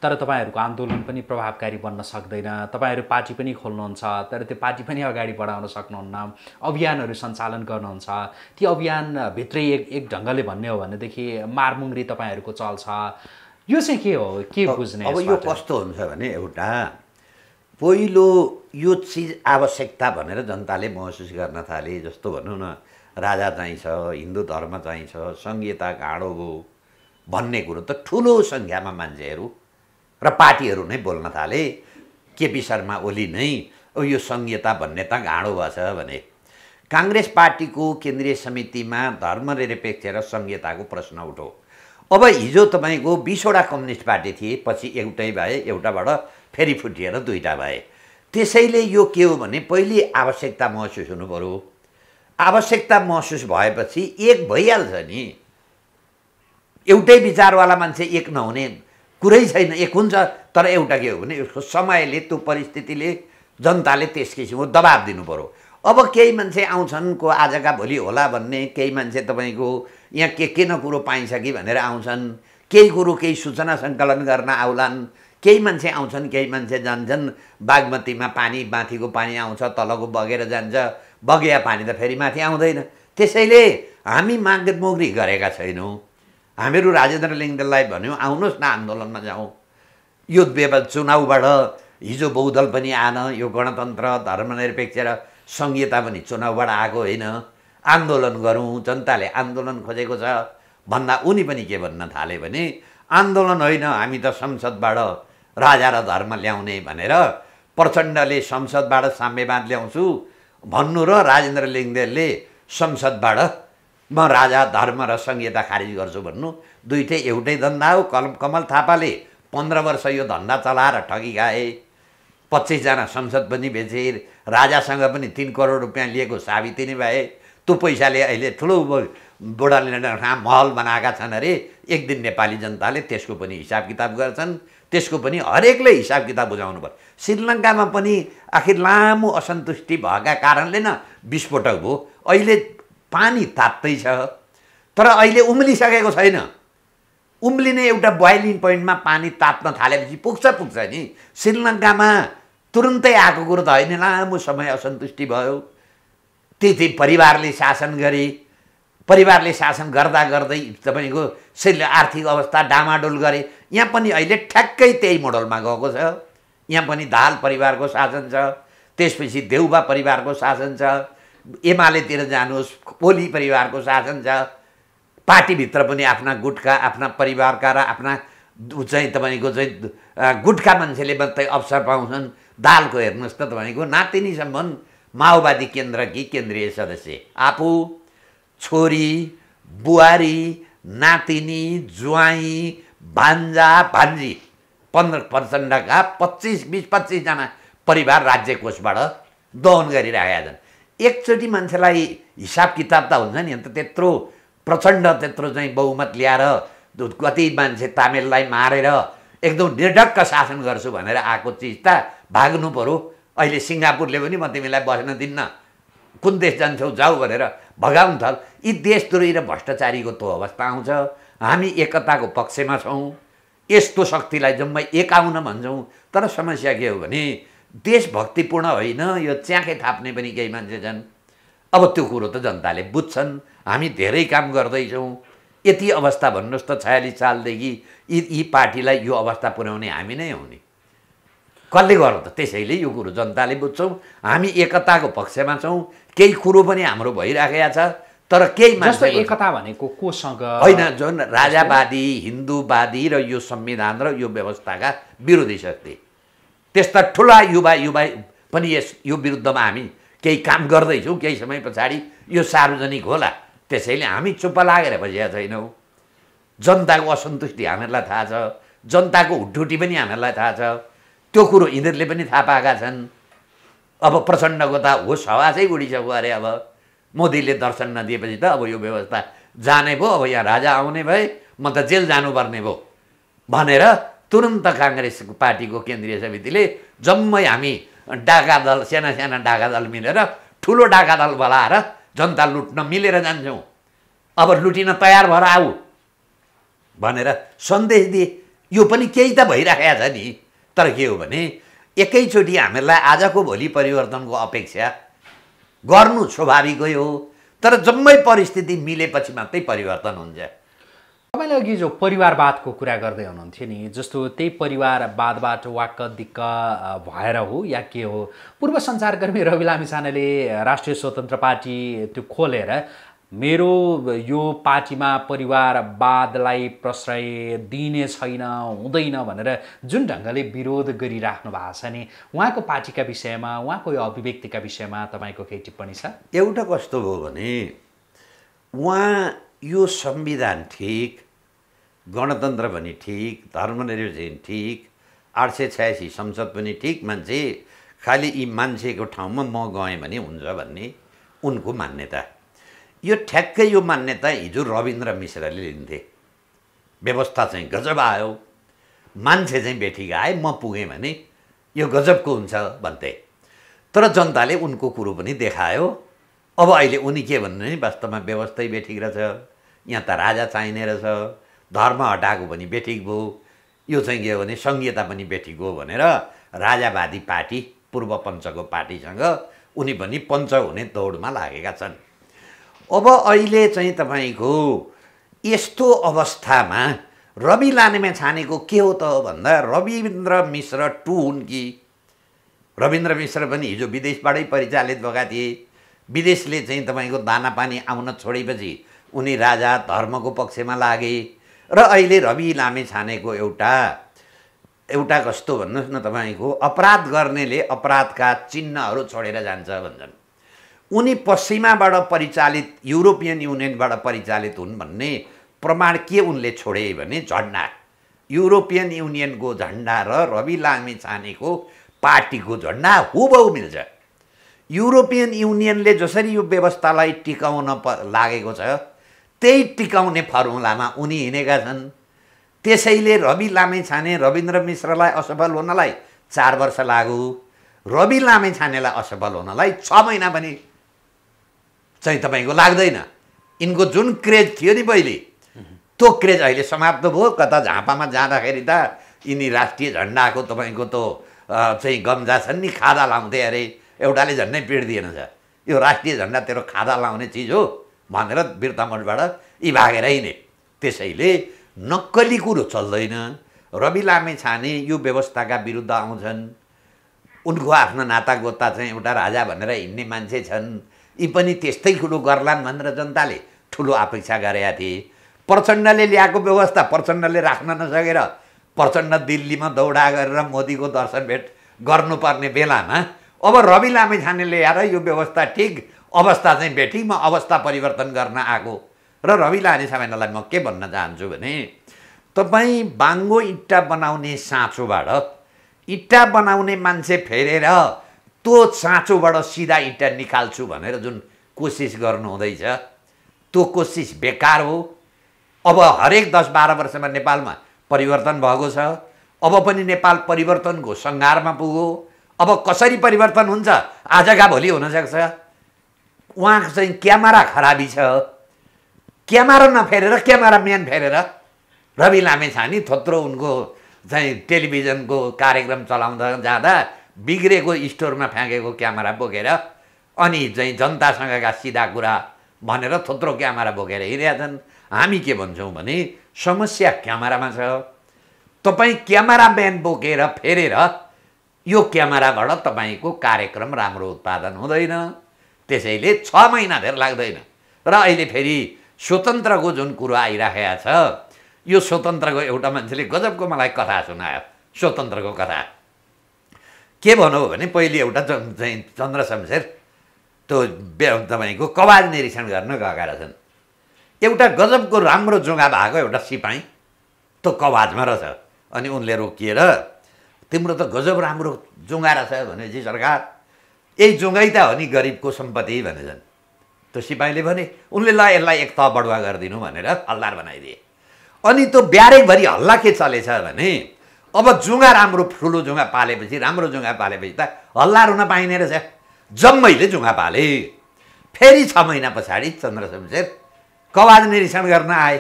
तर तपाईँहरूको आन्दोलन पनि प्रभावकारी बन्न सक्दैन तपाईँहरू पार्टी पनि खोल्नुहुन्छ तर त्यो पार्टी पनि अगाडि बढाउन सक्नुहुन्न अभियानहरू सञ्चालन गर्नुहुन्छ ती अभियानभित्रै एक एक ढङ्गले भन्ने हो भनेदेखि मारमुङ्री तपाईँहरूको चल्छ यो चाहिँ के हो के बुझ्ने अब यो कस्तो हुन्छ भने एउटा पहिलो यो चिज आवश्यकता भनेर जनताले महसुस गर्न थाले जस्तो भनौँ न राजा चाहिँ छ हिन्दू धर्म चाहिन्छ सङ्घीयता घाँडो हो भन्ने कुरो त ठुलो सङ्ख्यामा मान्छेहरू र पार्टीहरू नै बोल्न थाले केपी शर्मा ओली नै यो सङ्घीयता भन्ने त घाँडो भएछ भने काङ्ग्रेस पार्टीको केन्द्रीय समितिमा धर्मनिरपेक्ष र सङ्घीयताको प्रश्न उठो अब हिजो तपाईँको बिसवटा कम्युनिस्ट पार्टी थिए पछि एउटै भए एउटाबाट फेरि फुटिएर दुईवटा भए त्यसैले यो के हो भने पहिले आवश्यकता महसुस हुनु पऱ्यो आवश्यकता महसुस भएपछि एक भइहाल्छ नि एउटै विचारवाला मान्छे एक नहुने कुरै छैन एक हुन्छ तर एउटा के हो भने उसको समयले त्यो परिस्थितिले जनताले त्यस किसिमको दबाब दिनु पऱ्यो अब केही मान्छे आउँछन् को आजका भोलि होला भन्ने केही मान्छे तपाईँको यहाँ के के न कुरो पाइन्छ कि भनेर आउँछन् केही कुरो केही सूचना सङ्कलन गर्न आउलान् केही मान्छे आउँछन् केही मान्छे जान्छन् बागमतीमा पानी माथिको पानी आउँछ तलको बगेर जान्छ बगिया पानी त फेरि माथि आउँदैन त्यसैले हामी माग मोगरी गरेका छैनौँ हामीहरू राजेन्द्र लिङ्गदेललाई भन्यौँ आउनुहोस् न आन्दोलनमा जाउँ यो व्यव चुनाउबाट हिजो बहुदल पनि आएन यो गणतन्त्र धर्मनिरपेक्ष र सङ्घीयता पनि चुनाउबाट आएको होइन आन्दोलन गरौँ जनताले आन्दोलन खोजेको छ भन्दा उनी पनि के भन्न थाले भने आन्दोलन होइन हामी त संसदबाट राजा र धर्म ल्याउने भनेर प्रचण्डले संसदबाट साम्यवाद ल्याउँछु भन्नु र राजेन्द्र लिङ्गदेलले संसदबाट म राजा धर्म र सङ्घीयता खारिज गर्छु भन्नु दुइटै एउटै धन्दा हो कल कमल थापाले पन्ध्र वर्ष यो धन्दा चलाएर ठगी खाए पच्चिसजना संसद पनि बेचे राजासँग पनि तिन करोड रुपियाँ लिएको साबिती नै भए त्यो पैसाले अहिले ठुलो बोडाले महल बनाएका छन् अरे एक दिन नेपाली जनताले त्यसको पनि हिसाब किताब गर्छन् त्यसको पनि हरेकले हिसाब किताब बुझाउनु पर्छ श्रीलङ्कामा पनि आखिर लामो असन्तुष्टि भएका कारणले न विस्फोटक भयो अहिले पानी तात्तै छ तर अहिले उम्लिसकेको छैन उम्लिने एउटा बोइलिङ पोइन्टमा पानी तात्न थालेपछि पुग्छ पुग्छ नि श्रीलङ्कामा तुरुन्तै आएको कुरो त होइन लामो समय असन्तुष्टि भयो त्यति परिवारले शासन गरे परिवारले शासन गर्दा गर्दै तपाईँको आर्थिक अवस्था डामाडोल गरे यहाँ पनि अहिले ठ्याक्कै त्यही मोडलमा गएको छ यहाँ पनि दाल परिवारको शासन छ त्यसपछि देउबा परिवारको शासन छ एमालेतिर जानुहोस् ओली परिवारको शासन छ पार्टीभित्र पनि आफ्ना गुटका आफ्ना परिवारका र आफ्ना चाहिँ तपाईँको चाहिँ गुटका मान्छेले मात्रै अवसर पाउँछन् दालको हेर्नुहोस् त तपाईँको नातिनीसम्म माओवादी केन्द्रकी केन्द्रीय सदस्य आफू छोरी बुहारी नातिनी ज्वाइँ भान्जा भान्जी पन्ध्र प्रचण्डका पच्चिस बिस पच्चिसजना परिवार राज्य कोषबाट दहन गरिरहेका छन् एकचोटि मान्छेलाई हिसाब किताब त हुन्छ नि अन्त त्यत्रो प्रचण्ड त्यत्रो चाहिँ बहुमत ल्याएर कति मान्छे तामेललाई मारेर एकदम निर्डक्क शासन गर्छु भनेर आएको चिज त भाग्नु पऱ्यो अहिले सिङ्गापुरले पनि म तिमीलाई बस्न दिन्न कुन देश जान्छौ जाऊ भनेर भगाउन थाल यी देशद्रोही र भ्रष्टाचारीको त्यो अवस्था आउँछ हामी एकताको पक्षमा छौँ यस्तो शक्तिलाई जम्मै एकाउन भन्छौँ तर समस्या के हो भने देशभक्तिपूर्ण होइन यो च्याखे थाप्ने पनि केही मान्छे छन् अब त्यो कुरो त जनताले बुझ्छन् हामी धेरै काम गर्दैछौँ यति अवस्था भन्नुहोस् त छयालिस सालदेखि यी यी पार्टीलाई यो अवस्था पुर्याउने हामी नै हो नि कसले गर्नु त त्यसैले यो कुरो जनताले बुझ्छौँ हामी एकताको पक्षमा छौँ केही कुरो पनि हाम्रो भइराखेका छ तर केही मान्छे एकता भनेको कोसँग होइन जुन राजावादी हिन्दूवादी र यो संविधान र यो व्यवस्थाका विरोधी शक्ति त्यस्ता ठुला युवा युवा पनि यस यो विरुद्धमा हामी केही काम गर्दैछौँ केही समय पछाडि यो सार्वजनिक होला त्यसैले हामी चुप्प लागेर बसेका छैनौँ जनताको असन्तुष्टि हामीहरूलाई थाहा छ जनताको हुटहुटी पनि हामीहरूलाई थाहा छ त्यो कुरो यिनीहरूले पनि थाहा पाएका छन् अब प्रचण्डको त होस् हवासै उडिसक्यो अरे अब मोदीले दर्शन नदिएपछि त अब यो व्यवस्था जाने भयो अब यहाँ राजा आउने भए म त जेल जानुपर्ने भयो भनेर तुरन्त काङ्ग्रेस पार्टीको केन्द्रीय समितिले जम्मै हामी डाका दल सेना साना डाका दल मिलेर ठुलो डाका दल बोलाएर जनता लुट्न मिलेर जान्छौँ अब लुटिन तयार भएर आऊ भनेर सन्देश दिए यो पनि केही त भइराखेको छ नि तर के हो भने एकैचोटि हामीलाई आजको भोलि परिवर्तनको अपेक्षा गर्नु स्वाभाविकै हो तर जम्मै परिस्थिति मिलेपछि मात्रै परिवर्तन हुन्छ तपाईँले अघि जो परिवारवादको कुरा गर्दै हुनुहुन्थ्यो नि जस्तो त्यही परिवारवादबाट वाक्क दिक्क भएर हो या के हो पूर्व सञ्चारकर्मी रवि लामिछानेले राष्ट्रिय स्वतन्त्र पार्टी त्यो खोलेर मेरो यो पार्टीमा परिवारवादलाई प्रश्रय दिने छैन हुँदैन भनेर जुन ढङ्गले विरोध गरिराख्नु भएको छ नि उहाँको पार्टीका विषयमा उहाँको यो अभिव्यक्तिका विषयमा तपाईँको केही टिप्पणी छ एउटा कस्तो हो भने उहाँ यो संविधान ठिक गणतन्त्र पनि ठिक धर्मनिर्वचन ठिक आठ सय छयासी संसद पनि ठिक मान्छे खालि यी मान्छेको ठाउँमा म गएँ भने हुन्छ भन्ने उनको मान्यता यो ठ्याक्कै यो मान्यता हिजो रविन्द्र मिश्रले लिन्थे व्यवस्था चाहिँ गजब आयो मान्छे चाहिँ बेठी आए म पुगेँ भने यो गजबको हुन्छ भन्थे तर जनताले उनको कुरो पनि देखायो अब अहिले उनी के भन्नु नि वास्तवमा व्यवस्थै बेठिक रहेछ यहाँ त राजा चाहिने रहेछ धर्म हटाएको भने बेठिक भयो यो चाहिँ के हो भने सङ्घीयता पनि बेठिक हो भनेर राजावादी पार्टी पूर्व पञ्चको पार्टीसँग उनी पनि पञ्च हुने दौडमा लागेका छन् अब अहिले चाहिँ तपाईँको यस्तो अवस्थामा रवि लानेमा छानेको के हो त भन्दा रविन्द्र मिश्र टु हुन् कि रविन्द्र मिश्र पनि हिजो विदेशबाटै परिचालित भएका थिए विदेशले चाहिँ तपाईँको पानी आउन छोडेपछि उनी राजा धर्मको पक्षमा लागे र अहिले रवि लामे छानेको एउटा एउटा कस्तो भन्नुहोस् न तपाईँको अपराध गर्नेले अपराधका चिन्हहरू छोडेर जान्छ भन्छन् उनी पश्चिमाबाट परिचालित युरोपियन युनियनबाट परिचालित हुन् भन्ने प्रमाण के उनले छोडे भने झन्डा युरोपियन युनियनको झन्डा र रवि लामी छानेको पार्टीको झन्डा हुबहु मिल्छ युरोपियन युनियनले जसरी यो व्यवस्थालाई टिकाउन प लागेको छ त्यही टिकाउने फर्मुलामा उनी हिँडेका छन् त्यसैले रवि लामे छाने रविन्द्र मिश्रलाई असफल हुनलाई चार वर्ष लागु रवि लामे छानेलाई असफल हुनलाई छ महिना पनि चाहिँ तपाईँको लाग्दैन यिनको जुन क्रेज थियो नि पहिले त्यो क्रेज अहिले समाप्त भयो कता झापामा जाँदाखेरि त यिनी राष्ट्रिय झन्डाको तपाईँको त चाहिँ गम्जा छन् नि खादा लाउँथे अरे एउटाले झन्डै दिएन छ यो राष्ट्रिय झन्डा तेरो खादा लाउने चिज हो भनेर बिर्तामठबाट यी भागेर हिँडे त्यसैले नक्कली कुरो चल्दैन रवि लामे छाने यो व्यवस्थाका विरुद्ध आउँछन् उनको आफ्नो नातागोता चाहिँ एउटा राजा भनेर हिँड्ने मान्छे छन् यी पनि त्यस्तै कुरो गर्लान् भनेर जनताले ठुलो अपेक्षा गरेका थिए प्रचण्डले ल्याएको व्यवस्था प्रचण्डले राख्न नसकेर प्रचण्ड दिल्लीमा दौडा गरेर मोदीको दर्शन भेट गर्नुपर्ने बेलामा अब रवि लामे छानेले ल्याएर यो व्यवस्था ठिक अवस्था चाहिँ भेटी म अवस्था परिवर्तन गर्न आएको र रवि लाने छानेलाई म के भन्न चाहन्छु भने तपाईँ बाङ्गो इट्टा बनाउने साँचोबाट इट्टा बनाउने मान्छे फेरेर त्यो साँचोबाट सिधा इँटा निकाल्छु भनेर जुन कोसिस गर्नु हुँदैछ त्यो कोसिस बेकार हो अब हरेक दस बाह्र वर्षमा नेपालमा परिवर्तन भएको छ अब पनि नेपाल परिवर्तनको सङ्घारमा पुग्यो अब कसरी परिवर्तन हुन्छ आजका भोलि हुनसक्छ उहाँको चाहिँ क्यामेरा खराबी छ क्यामेरा नफेरेर क्यामेराम्यान फेरेर रवि नि थोत्रो उनको चाहिँ टेलिभिजनको कार्यक्रम चलाउँदा जाँदा बिग्रेको स्टोरमा फ्याँकेको क्यामेरा बोकेर अनि चाहिँ जनतासँगका सिधा कुरा भनेर थोत्रो क्यामेरा बोकेर हिँडेका छन् हामी के भन्छौँ भने समस्या क्यामेरामा छ तपाईँ क्यामेराम्यान बोकेर फेरेर यो क्यामेराबाट तपाईँको कार्यक्रम राम्रो उत्पादन हुँदैन त्यसैले छ महिना धेर लाग्दैन र अहिले फेरि स्वतन्त्रको जुन कुरो आइराखेको छ यो स्वतन्त्रको एउटा मान्छेले गजबको मलाई कथा सुनायो स्वतन्त्रको कथा के भनौँ भने पहिले एउटा चाहिँ चन्द्र शमशेर त्यो तपाईँको कवाल निरीक्षण गर्न गएका रहेछन् एउटा गजबको राम्रो जोगा भएको एउटा सिपाही त्यो कवाजमा रहेछ अनि उनले रोकिएर तिम्रो त गजब राम्रो जुङ्गा रहेछ भनेपछि सरकार यही जुङ्गै त हो नि गरिबको सम्पत्ति भनेछन् त्यो सिपाहीले भने उनले ल यसलाई एक तह बढुवा गरिदिनु भनेर हल्लार बनाइदिए अनि त्यो ब्यारेकभरि हल्ला के चलेछ भने अब जुङ्गा राम्रो ठुलो जुङ्गा पालेपछि राम्रो जुङ्गा पालेपछि त हल्ला रुन पाइने रहेछ जम्मैले जुङ्गा पाले फेरि छ महिना पछाडि चन्द्र कवाज निरीक्षण गर्न आए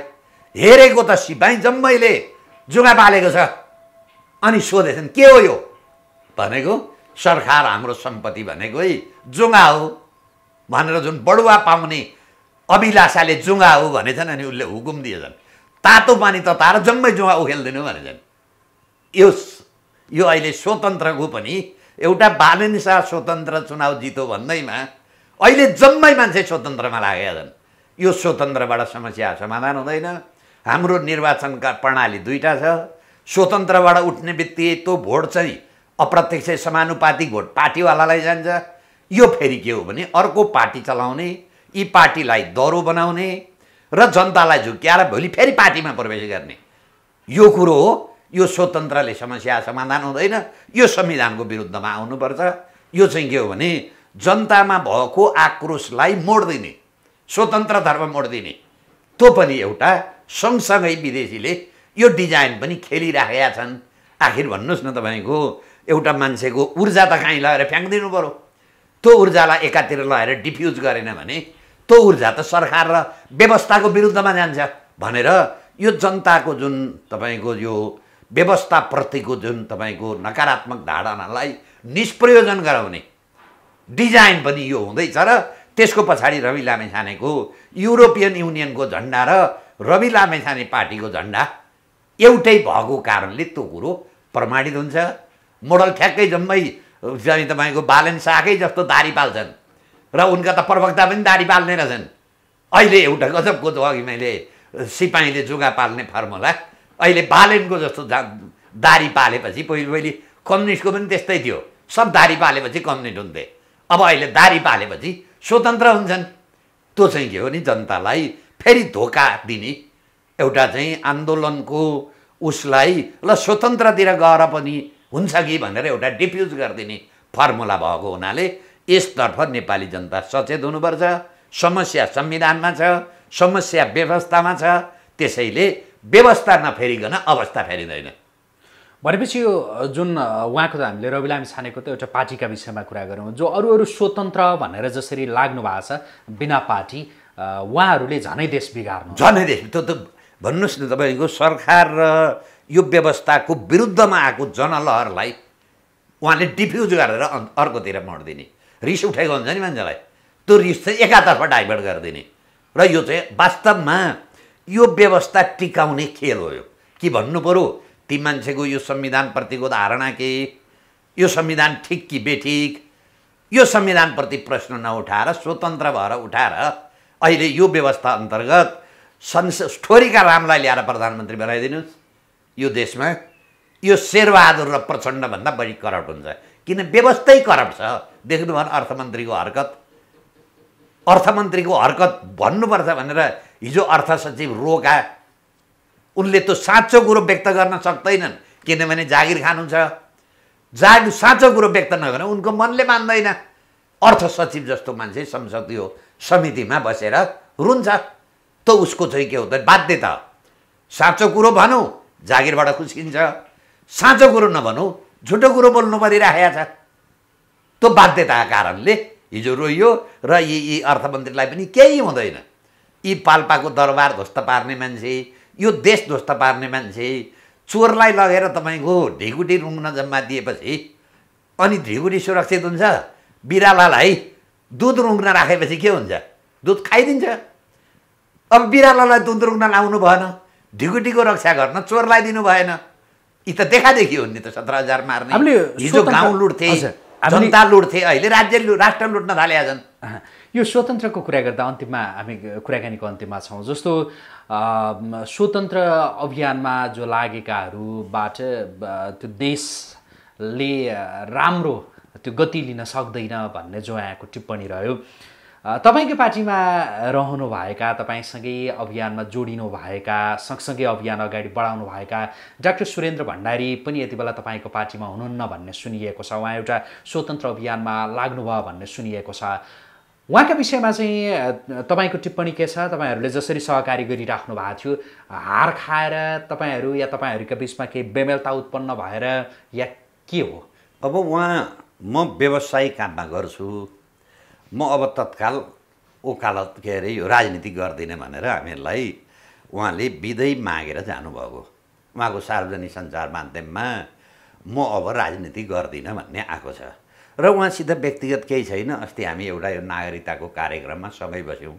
हेरेको त सिपाही जम्मैले जुङ्गा पालेको छ अनि सोधेछन् के हो यो भनेको सरकार हाम्रो सम्पत्ति भनेको है जुङ्गा हो भनेर जुन बडुवा पाउने अभिलाषाले जुङ्गा हो भनेछन् अनि उसले हुकुम दिएछन् तातो पानी तताएर जम्मै जुङ्गा उखेलिदिनु भनेछन् यो यो अहिले स्वतन्त्रको पनि एउटा बालनसा स्वतन्त्र चुनाव जितो भन्दैमा अहिले जम्मै मान्छे स्वतन्त्रमा लागेका छन् यो स्वतन्त्रबाट समस्या समाधान हुँदैन हाम्रो निर्वाचनका प्रणाली दुईवटा छ स्वतन्त्रबाट उठ्ने बित्तिकै त्यो भोट चाहिँ अप्रत्यक्ष समानुपातिक भोट पार्टीवालालाई जान्छ यो फेरि के हो भने अर्को पार्टी चलाउने यी पार्टीलाई दरो बनाउने र जनतालाई झुक्क्याएर भोलि फेरि पार्टीमा प्रवेश गर्ने यो कुरो हो यो स्वतन्त्रले समस्या समाधान हुँदैन यो संविधानको विरुद्धमा आउनुपर्छ यो चाहिँ के हो भने जनतामा भएको आक्रोशलाई मोडिदिने स्वतन्त्र धर्म मोडिदिने त्यो पनि एउटा सँगसँगै विदेशीले यो डिजाइन पनि खेलिराखेका छन् आखिर भन्नुहोस् न तपाईँको एउटा मान्छेको ऊर्जा त कहीँ लगाएर फ्याँकिदिनु पऱ्यो त्यो ऊर्जालाई एकातिर लगाएर डिफ्युज गरेन भने त्यो ऊर्जा त सरकार र व्यवस्थाको विरुद्धमा जान्छ भनेर यो जनताको जुन तपाईँको यो व्यवस्थाप्रतिको जुन तपाईँको नकारात्मक धारणालाई निष्प्रयोजन गराउने डिजाइन पनि यो हुँदैछ र त्यसको पछाडि रवि लामेछानेको युरोपियन युनियनको झन्डा र रवि लामेछाने पार्टीको झन्डा एउटै भएको कारणले त्यो कुरो प्रमाणित हुन्छ मोडल ठ्याक्कै जम्मै चाहिँ तपाईँको बालन साकै जस्तो दारी पाल्छन् र उनका त प्रवक्ता पनि दारी पाल्ने रहेछन् अहिले एउटा गजबको अघि मैले सिपाहीले जुगा पाल्ने फर्मुला अहिले बालेनको जस्तो दारी पालेपछि पहिले पहिले कम्युनिस्टको पनि त्यस्तै थियो सब दारी पालेपछि कम्युनिस्ट हुन्थे अब अहिले दारी पालेपछि स्वतन्त्र हुन्छन् त्यो चाहिँ के हो नि जनतालाई फेरि धोका दिने एउटा चाहिँ आन्दोलनको उसलाई ल स्वतन्त्रतिर गएर पनि हुन्छ कि भनेर एउटा डिफ्युज गरिदिने फर्मुला भएको हुनाले यसतर्फ नेपाली जनता सचेत हुनुपर्छ समस्या संविधानमा छ समस्या व्यवस्थामा छ त्यसैले व्यवस्था नफेरिकन अवस्था फेरिँदैन भनेपछि यो जुन उहाँको त हामीले रविलामी छानेको त एउटा पार्टीका विषयमा कुरा गरौँ जो अरू अरू स्वतन्त्र भनेर जसरी लाग्नु भएको छ बिना पार्टी उहाँहरूले झनै देश बिगार्नु झनै देश त्यो त भन्नुहोस् न तपाईँको सरकार र यो व्यवस्थाको विरुद्धमा आएको जनलहरलाई उहाँले डिफ्युज गरेर अर्कोतिर दिने रिस उठाएको हुन्छ नि मान्छेलाई त्यो रिस चाहिँ एकातर्फ डाइभर्ट गरिदिने र यो चाहिँ वास्तवमा यो व्यवस्था टिकाउने खेल हो यो कि भन्नु पऱ्यो ती मान्छेको यो संविधानप्रतिको धारणा के यो संविधान ठिक कि बेठिक यो संविधानप्रति प्रश्न नउठाएर स्वतन्त्र भएर उठाएर अहिले यो व्यवस्था अन्तर्गत संस ठोरीका रामलाई ल्याएर प्रधानमन्त्री बनाइदिनुहोस् यो देशमा यो शेरबहादुर र प्रचण्डभन्दा बढी करप्ट हुन्छ किन व्यवस्थै करप्ट छ देख्नुभयो अर्थमन्त्रीको हरकत अर्थमन्त्रीको हरकत भन्नुपर्छ भनेर हिजो अर्थ सचिव रोका उनले त्यो साँचो कुरो व्यक्त गर्न सक्दैनन् किनभने जागिर खानुहुन्छ जाग साँचो कुरो व्यक्त नगर उनको मनले मान्दैन अर्थ सचिव जस्तो मान्छे संसदीय समितिमा बसेर रुन्छ त उसको चाहिँ के हुँदैन बाध्यता साँचो कुरो भनौँ जागिरबाट खुसिन्छ साँचो कुरो नभनौँ झुटो कुरो बोल्नु परिरहेको छ त्यो बाध्यताका कारणले हिजो रोइयो र यी यी अर्थमन्त्रीलाई पनि केही हुँदैन यी पाल्पाको दरबार ध्वस्त पार्ने मान्छे यो देश ध्वस्त पार्ने मान्छे चोरलाई लगेर तपाईँको ढिगुटी रुङ्न जम्मा दिएपछि अनि ढिगुटी सुरक्षित हुन्छ बिरालालाई दुध रुङ्न राखेपछि के हुन्छ दुध खाइदिन्छ अब बिरालालाई दुध रुङ्न लाउनु भएन ढिगुटीको रक्षा गर्न चोरलाई दिनु भएन यी त देखादेखि हुन् नि त सत्र हजार मार्ने हिजो गाउँ लुट्थे जनता लुट्थे अहिले राज्य राष्ट्र लुट्न थाले छन् यो स्वतन्त्रको कुरा गर्दा अन्तिममा हामी कुराकानीको अन्तिममा छौँ जस्तो स्वतन्त्र अभियानमा जो लागेकाहरूबाट त्यो देशले राम्रो त्यो गति लिन सक्दैन भन्ने जो यहाँको टिप्पणी रह्यो तपाईँकै पार्टीमा रहनुभएका तपाईँसँगै अभियानमा जोडिनु भएका सँगसँगै अभियान अगाडि बढाउनु भएका डाक्टर सुरेन्द्र भण्डारी पनि यति बेला तपाईँको पार्टीमा हुनुहुन्न भन्ने सुनिएको छ उहाँ एउटा स्वतन्त्र अभियानमा लाग्नुभयो भन्ने सुनिएको छ उहाँका विषयमा चाहिँ तपाईँको टिप्पणी के छ तपाईँहरूले जसरी सहकारी गरिराख्नु भएको थियो हार खाएर तपाईँहरू या तपाईँहरूका बिचमा केही बेमेलता उत्पन्न भएर या के हो अब उहाँ म व्यवसायिक काममा गर्छु म अब तत्काल ओकालत के अरे यो राजनीति गर्दिनँ भनेर हामीहरूलाई उहाँले विधै मागेर जानुभएको उहाँको सार्वजनिक सञ्चार माध्यममा म अब राजनीति गर्दिनँ भन्ने आएको छ र उहाँसित व्यक्तिगत केही छैन अस्ति हामी एउटा यो नागरिकताको कार्यक्रममा सँगै बस्यौँ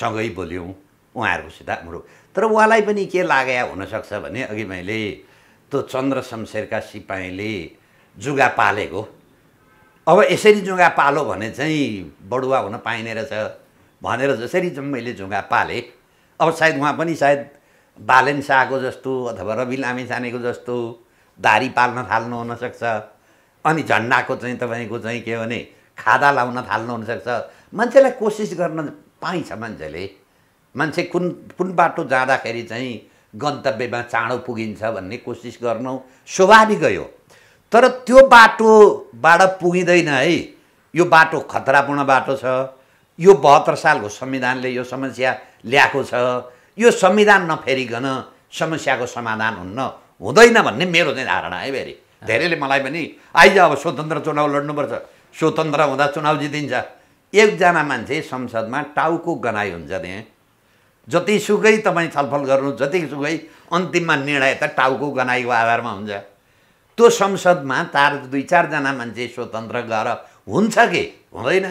सँगै बोल्यौँ उहाँहरूकोसित हाम्रो तर उहाँलाई पनि के लाग्या हुनसक्छ भने अघि मैले त्यो चन्द्र शमशेरका सिपाहीले जुगा पालेको अब यसरी जुगा पालो भने चाहिँ बडुवा हुन पाइने रहेछ भनेर जसरी मैले जुगा पाले अब सायद उहाँ पनि सायद बालेन शाहको जस्तो अथवा रवि लामिछानेको जस्तो दारी पाल्न थाल्नु हुनसक्छ अनि झन्डाको चाहिँ तपाईँको चाहिँ के भने खादा लाउन थाल्नु हुनसक्छ मान्छेलाई कोसिस गर्न पाइन्छ मान्छेले मान्छे कुन कुन बाटो जाँदाखेरि चाहिँ गन्तव्यमा चाँडो पुगिन्छ भन्ने कोसिस गर्नु स्वाभाविक हो तर त्यो बाटोबाट पुगिँदैन है यो बाटो खतरापूर्ण बाटो छ यो बहत्तर सालको संविधानले यो समस्या ल्याएको छ यो संविधान नफेरिकन समस्याको समाधान हुन्न हुँदैन भन्ने मेरो चाहिँ धारणा है फेरि धेरैले मलाई पनि आइज अब स्वतन्त्र चुनाव लड्नुपर्छ स्वतन्त्र हुँदा चुनाव जितिन्छ एकजना मान्छे संसदमा टाउको गनाइ हुन्छ त्यहाँ जतिसुकै तपाईँ छलफल गर्नु जतिसुकै अन्तिममा निर्णय त टाउको गनाइको आधारमा हुन्छ त्यो संसदमा चार दुई चारजना मान्छे स्वतन्त्र गएर हुन्छ कि हुँदैन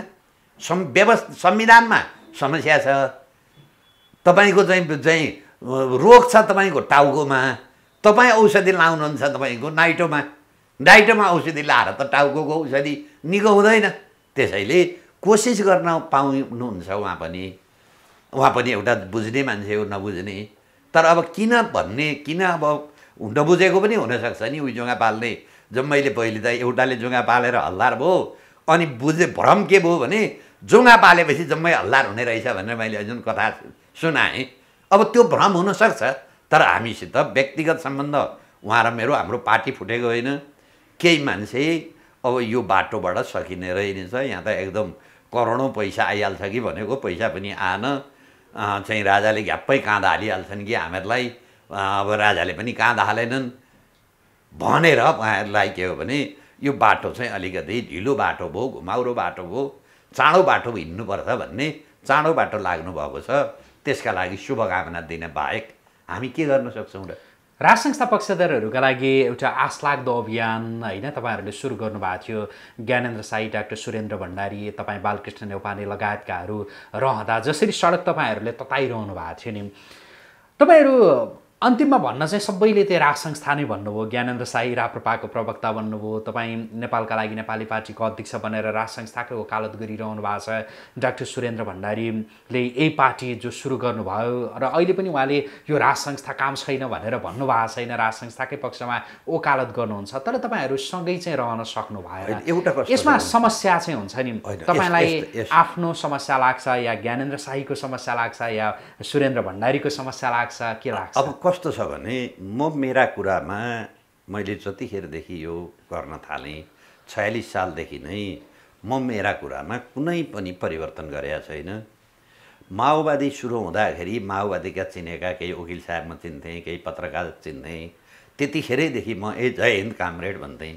सम् व्यवस् संविधानमा समस्या छ तपाईँको चाहिँ चाहिँ रोग छ तपाईँको टाउकोमा तपाईँ औषधि लाउनुहुन्छ तपाईँको नाइटोमा डाइटमा औषधि लाएर त टाउको औषधि निको हुँदैन त्यसैले कोसिस गर्न पाउनुहुन्छ उहाँ पनि उहाँ पनि एउटा बुझ्ने मान्छे हो नबुझ्ने तर अब किन भन्ने किन अब नबुझेको पनि हुनसक्छ नि उयो जुङ्गा पाल्ने जम्मैले पहिले त एउटाले जुङ्गा पालेर हल्लार भयो अनि बुझे भ्रम के भयो भने जुङ्गा पालेपछि जम्मै हल्लार हुने रहेछ भनेर मैले जुन कथा सुनाएँ अब त्यो भ्रम हुनसक्छ तर हामीसित व्यक्तिगत सम्बन्ध उहाँ र मेरो हाम्रो पार्टी फुटेको होइन केही मान्छे अब यो बाटोबाट सकिने रहेछ यहाँ त एकदम करोडौँ पैसा आइहाल्छ कि भनेको पैसा पनि आएन चाहिँ राजाले घ्याप्पै काँध हालिहाल्छन् कि हामीहरूलाई अब राजाले पनि काँध हालेनन् भनेर उहाँहरूलाई के हो भने यो बाटो चाहिँ अलिकति ढिलो बाटो भयो घुमाउरो बाटो भयो चाँडो बाटो हिँड्नुपर्छ भन्ने चाँडो बाटो लाग्नुभएको छ त्यसका लागि शुभकामना दिन बाहेक हामी के गर्न सक्छौँ र राज संस्था पक्षधरहरूका लागि एउटा आशलाग्दो अभियान होइन तपाईँहरूले सुरु गर्नुभएको थियो ज्ञानेन्द्र साई डाक्टर सुरेन्द्र भण्डारी तपाईँ बालकृष्ण नेपाली लगायतकाहरू रहँदा जसरी सडक तपाईँहरूले तताइरहनु भएको थियो नि तपाईँहरू अन्तिममा भन्न चाहिँ सबैले त्यो राज संस्था नै भन्नुभयो ज्ञानेन्द्र साई राप्रपाको प्रवक्ता भन्नुभयो तपाईँ नेपालका लागि नेपाली पार्टीको अध्यक्ष बनेर राज संस्थाकै वकालत गरिरहनु भएको छ डाक्टर सुरेन्द्र भण्डारीले यही पार्टी जो सुरु गर्नुभयो र अहिले पनि उहाँले यो राज संस्था काम छैन भनेर भन्नुभएको छैन राज संस्थाकै पक्षमा वकालत गर्नुहुन्छ तर तपाईँहरू सँगै चाहिँ रहन सक्नु भएन एउटा यसमा समस्या चाहिँ हुन्छ नि तपाईँलाई आफ्नो समस्या लाग्छ या ज्ञानेन्द्र शाहीको समस्या लाग्छ या सुरेन्द्र भण्डारीको समस्या लाग्छ के लाग्छ कस्तो छ भने म मेरा कुरामा मैले जतिखेरदेखि यो गर्न थालेँ छयालिस सालदेखि नै म मेरा कुरामा कुनै पनि परिवर्तन गरेका छैन माओवादी सुरु हुँदाखेरि माओवादीका चिनेका केही वकिल साहब म चिन्थेँ केही पत्रकार चिन्थेँ त्यतिखेरैदेखि म ए जय हिन्द कामरेड भन्थेँ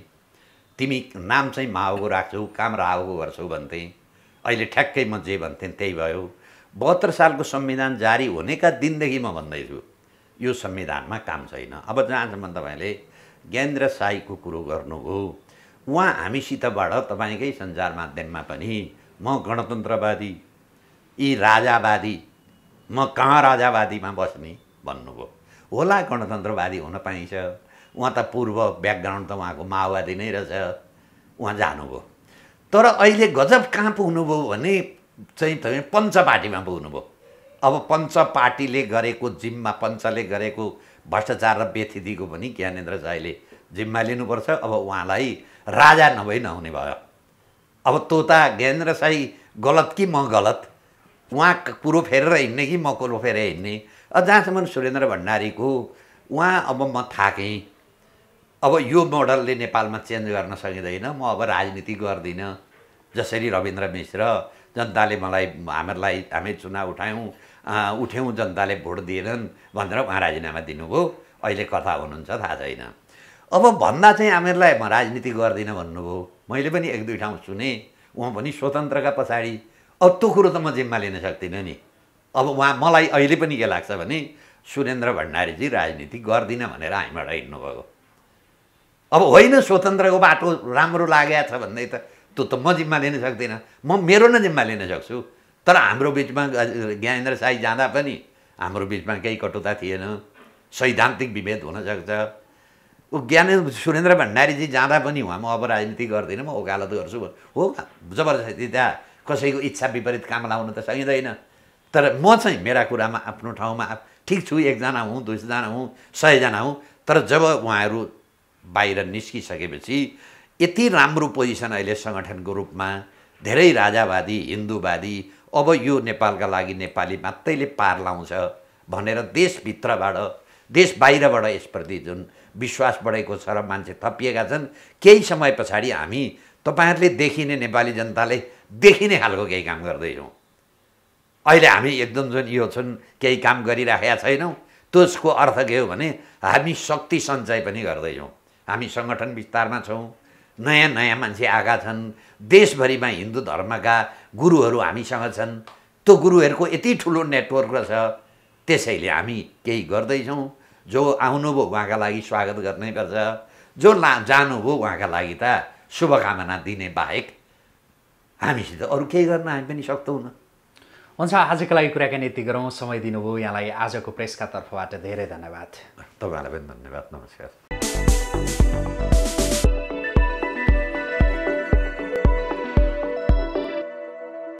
तिमी नाम चाहिँ माओको राख्छौ काम राओको गर्छौ भन्थेँ अहिले ठ्याक्कै म जे भन्थेँ त्यही भयो बहत्तर सालको संविधान जारी हुनेका दिनदेखि म भन्दैछु यो संविधानमा काम छैन अब जहाँसम्म तपाईँले ज्ञानेन्द्र साईको कुरो गर्नुभयो उहाँ हामीसितबाट तपाईँकै सञ्चार माध्यममा पनि म गणतन्त्रवादी यी राजावादी म कहाँ राजावादीमा बस्ने भन्नुभयो होला गणतन्त्रवादी हुन पाइन्छ उहाँ त पूर्व ब्याकग्राउन्ड त उहाँको माओवादी नै रहेछ उहाँ जानुभयो तर अहिले गजब कहाँ पुग्नुभयो भने चाहिँ तपाईँ पञ्चपाटीमा पुग्नुभयो अब पञ्च पार्टीले गरेको जिम्मा पञ्चले गरेको भ्रष्टाचार र व्यथिदिएको पनि ज्ञानेन्द्र झाईले जिम्मा लिनुपर्छ अब उहाँलाई राजा नभई नहुने भयो अब तोता ज्ञानेन्द्र साई गलत कि म गलत उहाँ कुरो फेरेर हिँड्ने कि म कुरो फेरेर हिँड्ने अब जहाँसम्म सुरेन्द्र भण्डारीको उहाँ अब म थाकेँ अब यो मोडलले नेपालमा चेन्ज गर्न सकिँदैन म अब राजनीति गर्दिनँ जसरी रविन्द्र मिश्र जनताले मलाई हामीहरूलाई हामी चुनाव उठायौँ उठ्यौँ जनताले भोट दिएनन् भनेर उहाँ राजीनामा दिनुभयो अहिले कथा हुनुहुन्छ थाहा छैन अब भन्दा चाहिँ हामीहरूलाई म राजनीति गर्दिनँ भन्नुभयो मैले पनि एक दुई ठाउँ सुने उहाँ पनि स्वतन्त्रका पछाडि अब त्यो कुरो त म जिम्मा लिन सक्दिनँ नि अब उहाँ मलाई अहिले पनि के लाग्छ भने सुरेन्द्र भण्डारीजी राजनीति गर्दिनँ भनेर हामीबाट हिँड्नुभयो अब होइन स्वतन्त्रको बाटो राम्रो लागेको छ भन्दै त त्यो त म जिम्मा लिन सक्दिनँ म मेरो नै जिम्मा लिन सक्छु तर हाम्रो बिचमा ज्ञानेन्द्र साई जाँदा पनि हाम्रो बिचमा केही कटुता थिएन सैद्धान्तिक विभेद हुनसक्छ ऊ ज्ञानेन्द्र सुरेन्द्र भण्डारीजी जाँदा पनि उहाँ म अब राजनीति गर्दिनँ म ओकालत गर्छु हो जबरजस्ती त्यहाँ कसैको इच्छा विपरीत काम लाउन त सकिँदैन तर म चाहिँ मेरा कुरामा आफ्नो ठाउँमा ठिक छु एकजना हुँ दुईजना हुँ सयजना हुँ तर जब उहाँहरू बाहिर निस्किसकेपछि यति राम्रो पोजिसन अहिले सङ्गठनको रूपमा धेरै राजावादी हिन्दूवादी अब यो नेपालका लागि नेपाली मात्रैले पार लाउँछ भनेर देशभित्रबाट देश बाहिरबाट यसप्रति जुन विश्वास बढेको छ र मान्छे थपिएका छन् केही समय पछाडि हामी तपाईँहरूले देखिने नेपाली जनताले देखिने खालको केही काम गर्दैछौँ अहिले हामी एकदम जुन यो छन् केही काम गरिराखेका छैनौँ त्यसको अर्थ के हो भने हामी शक्ति सञ्चय पनि गर्दैछौँ हामी सङ्गठन विस्तारमा छौँ नयाँ नयाँ मान्छे आएका छन् देशभरिमा हिन्दू धर्मका गुरुहरू हामीसँग छन् त्यो गुरुहरूको यति ठुलो नेटवर्क रहेछ त्यसैले हामी केही गर्दैछौँ जो आउनुभयो उहाँका लागि स्वागत गर्नै पर्छ जो ला जानुभयो उहाँका लागि त शुभकामना दिने बाहेक हामीसित अरू केही गर्न हामी पनि सक्दैनौँ हुन्छ आजको लागि कुराकानी यति गरौँ समय दिनुभयो यहाँलाई आजको प्रेसका तर्फबाट धेरै धन्यवाद तपाईँहरूलाई पनि धन्यवाद नमस्कार